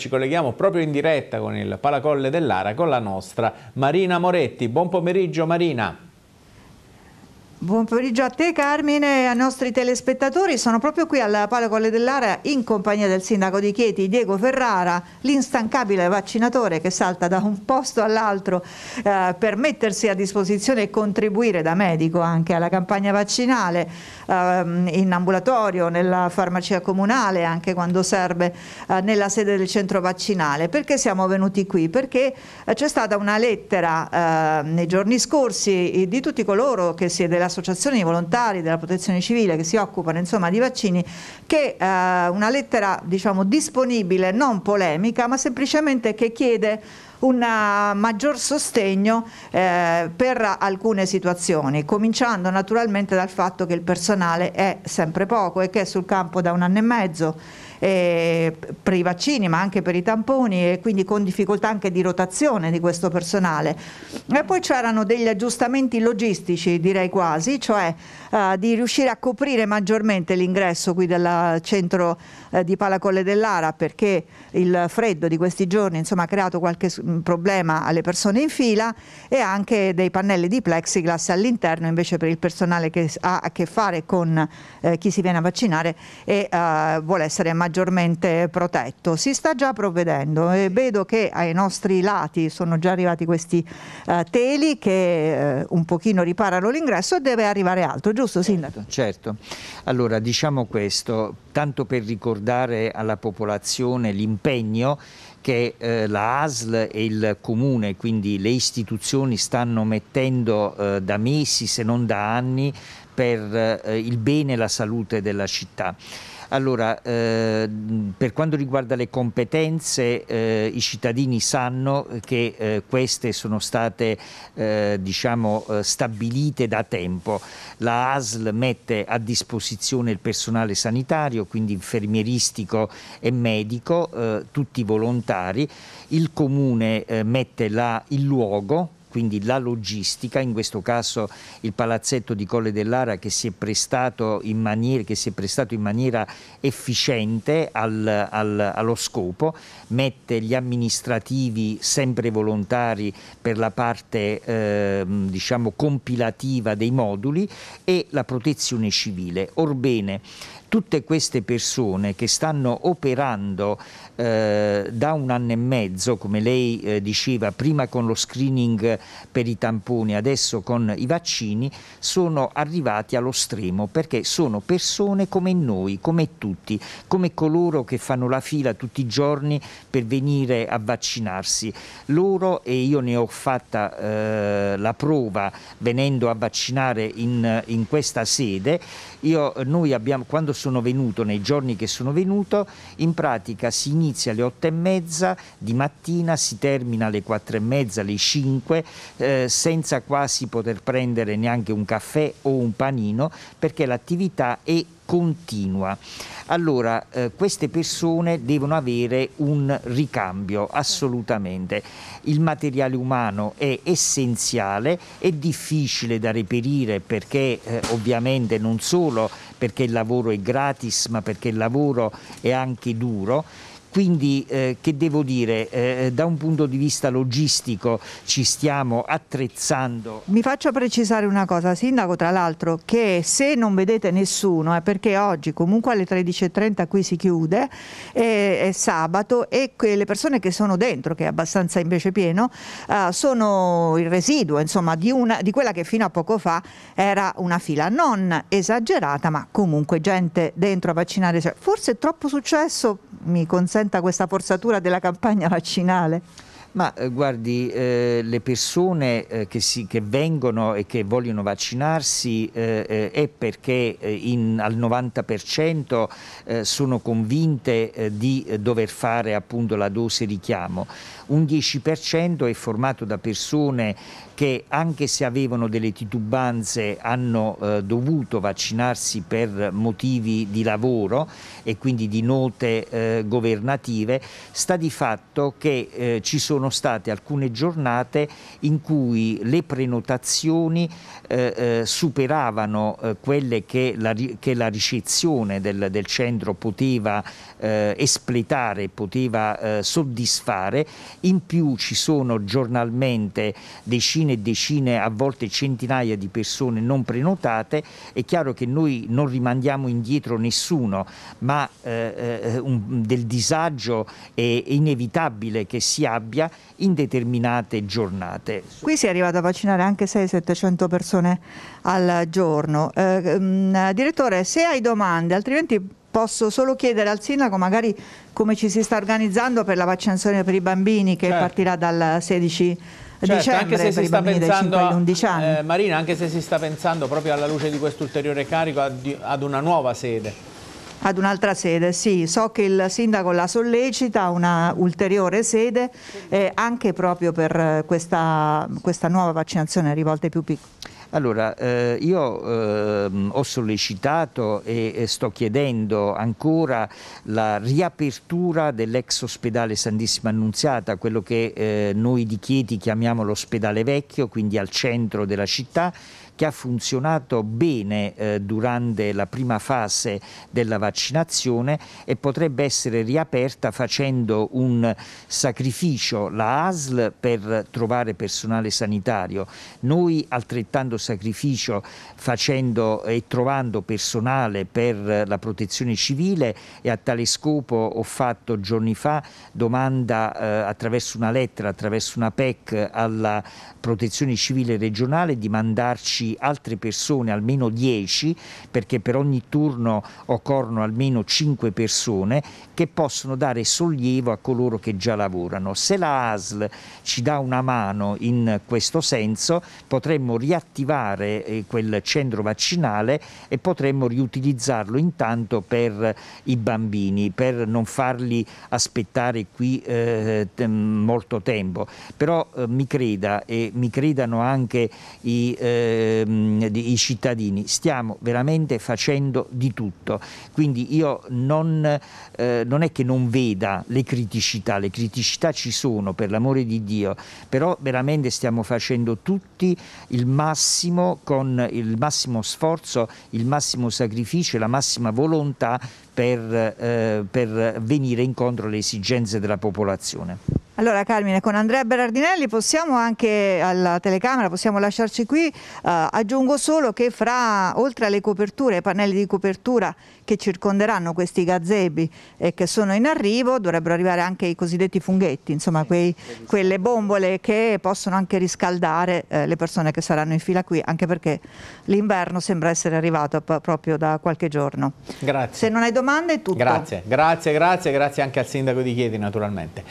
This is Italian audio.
Ci colleghiamo proprio in diretta con il Palacolle dell'Ara con la nostra Marina Moretti. Buon pomeriggio Marina. Buon pomeriggio a te Carmine e ai nostri telespettatori. Sono proprio qui alla Palacolle dell'Area in compagnia del sindaco di Chieti, Diego Ferrara, l'instancabile vaccinatore che salta da un posto all'altro eh, per mettersi a disposizione e contribuire da medico anche alla campagna vaccinale eh, in ambulatorio, nella farmacia comunale, anche quando serve eh, nella sede del centro vaccinale. Perché siamo venuti qui? Perché eh, c'è stata una lettera ehm, nei giorni scorsi eh, di tutti coloro che si è della associazioni di volontari della protezione civile che si occupano insomma, di vaccini, che eh, una lettera diciamo, disponibile, non polemica, ma semplicemente che chiede un eh, maggior sostegno eh, per alcune situazioni, cominciando naturalmente dal fatto che il personale è sempre poco e che è sul campo da un anno e mezzo eh, per i vaccini ma anche per i tamponi e quindi con difficoltà anche di rotazione di questo personale. E poi c'erano degli aggiustamenti logistici direi quasi, cioè eh, di riuscire a coprire maggiormente l'ingresso qui del centro eh, di Palacolle dell'Ara perché il freddo di questi giorni insomma, ha creato qualche mm, problema alle persone in fila e anche dei pannelli di plexiglass all'interno invece per il personale che ha a che fare con eh, chi si viene a vaccinare e eh, vuole essere maggiormente maggiormente protetto. Si sta già provvedendo e vedo che ai nostri lati sono già arrivati questi eh, teli che eh, un pochino riparano l'ingresso e deve arrivare altro, giusto certo, Sindaco? Certo, allora diciamo questo, tanto per ricordare alla popolazione l'impegno che eh, la ASL e il comune, quindi le istituzioni stanno mettendo eh, da mesi se non da anni per eh, il bene e la salute della città. Allora, eh, per quanto riguarda le competenze, eh, i cittadini sanno che eh, queste sono state eh, diciamo, eh, stabilite da tempo. La ASL mette a disposizione il personale sanitario, quindi infermieristico e medico, eh, tutti i volontari, il comune mette la, il luogo quindi la logistica, in questo caso il palazzetto di Colle dell'Ara che si è prestato in maniera, prestato in maniera efficiente al, al, allo scopo, mette gli amministrativi sempre volontari per la parte eh, diciamo compilativa dei moduli e la protezione civile. Orbene, tutte queste persone che stanno operando eh, da un anno e mezzo, come lei eh, diceva, prima con lo screening per i tamponi, adesso con i vaccini, sono arrivati allo stremo perché sono persone come noi, come tutti, come coloro che fanno la fila tutti i giorni per venire a vaccinarsi. Loro, e io ne ho fatta eh, la prova venendo a vaccinare in, in questa sede, io, noi abbiamo, quando sono venuto, nei giorni che sono venuto, in pratica si inizia alle otto e mezza di mattina, si termina alle quattro e mezza, alle cinque, eh, senza quasi poter prendere neanche un caffè o un panino, perché l'attività è continua. Allora, eh, queste persone devono avere un ricambio, assolutamente. Il materiale umano è essenziale, è difficile da reperire perché eh, ovviamente non solo perché il lavoro è gratis, ma perché il lavoro è anche duro quindi eh, che devo dire, eh, eh, da un punto di vista logistico ci stiamo attrezzando. Mi faccio precisare una cosa, Sindaco, tra l'altro, che se non vedete nessuno, è perché oggi comunque alle 13.30 qui si chiude, è, è sabato e le persone che sono dentro, che è abbastanza invece pieno, uh, sono il residuo insomma, di, una, di quella che fino a poco fa era una fila non esagerata, ma comunque gente dentro a vaccinare. Forse è troppo successo, mi consente consenta questa forzatura della campagna vaccinale? Ma eh, guardi, eh, le persone eh, che, si, che, vengono e che vogliono vaccinarsi eh, eh, è perché eh, in, al 90% sono convinte di dover fare appunto la dose richiamo. Un 10% è formato da persone che anche se avevano delle titubanze hanno dovuto vaccinarsi per motivi di lavoro e quindi di note governative, sta di fatto che ci sono sono state alcune giornate in cui le prenotazioni eh, eh superavano eh, quelle che la, che la ricezione del, del, centro poteva eh, espletare, poteva soddisfare. In più ci sono giornalmente decine e decine, a volte centinaia di persone non prenotate. È chiaro che noi non rimandiamo indietro nessuno, ma eh, un, del disagio è inevitabile che si abbia in determinate giornate. Qui si è arrivato a vaccinare anche 600-700 persone al giorno. Eh, ehm, direttore, se hai domande, altrimenti posso solo chiedere al sindaco magari come ci si sta organizzando per la vaccinazione per i bambini che certo. partirà dal 16 certo, dicembre anche se si sta pensando eh, Marina, anche se si sta pensando proprio alla luce di questo ulteriore carico ad, ad una nuova sede ad un'altra sede, sì. So che il sindaco la sollecita, una ulteriore sede, eh, anche proprio per eh, questa, questa nuova vaccinazione rivolta ai più piccoli. Allora, eh, io eh, ho sollecitato e, e, sto chiedendo ancora la riapertura dell'ex ospedale Santissima Annunziata, quello che eh, noi di Chieti chiamiamo l'ospedale vecchio, quindi al centro della città, che ha funzionato bene eh, durante la prima fase della vaccinazione e potrebbe essere riaperta facendo un sacrificio la ASL per trovare personale sanitario, noi altrettanto sacrificio facendo e trovando personale per la protezione civile e a tale scopo ho fatto giorni fa domanda eh, attraverso una lettera, attraverso una PEC alla protezione civile regionale di mandarci altre persone, almeno 10, perché per ogni turno occorrono almeno 5 persone che possono dare sollievo a coloro che già lavorano. Se la ASL ci dà una mano in questo senso, potremmo riattivare eh, quel centro vaccinale e potremmo riutilizzarlo intanto per i bambini, per non farli aspettare qui eh, molto tempo. Però eh, mi creda e mi credano anche i eh, ehm, i cittadini. Stiamo veramente facendo di tutto, quindi io non, eh, non è che non veda le criticità, le criticità ci sono per l'amore di Dio, però veramente stiamo facendo tutti il massimo con il massimo sforzo, il massimo sacrificio e la massima volontà per, eh, per venire incontro alle esigenze della popolazione. Allora Carmine, con Andrea Berardinelli possiamo anche alla telecamera, possiamo lasciarci qui, eh, aggiungo solo che fra, oltre alle coperture, ai pannelli di copertura che circonderanno questi gazebi e che sono in arrivo, dovrebbero arrivare anche i cosiddetti funghetti, insomma quei, quelle bombole che possono anche riscaldare eh, le persone che saranno in fila qui, anche perché l'inverno sembra essere arrivato proprio da qualche giorno. Grazie. Se non hai domande è tutto. Grazie, grazie, grazie, grazie anche al sindaco di Chieti naturalmente.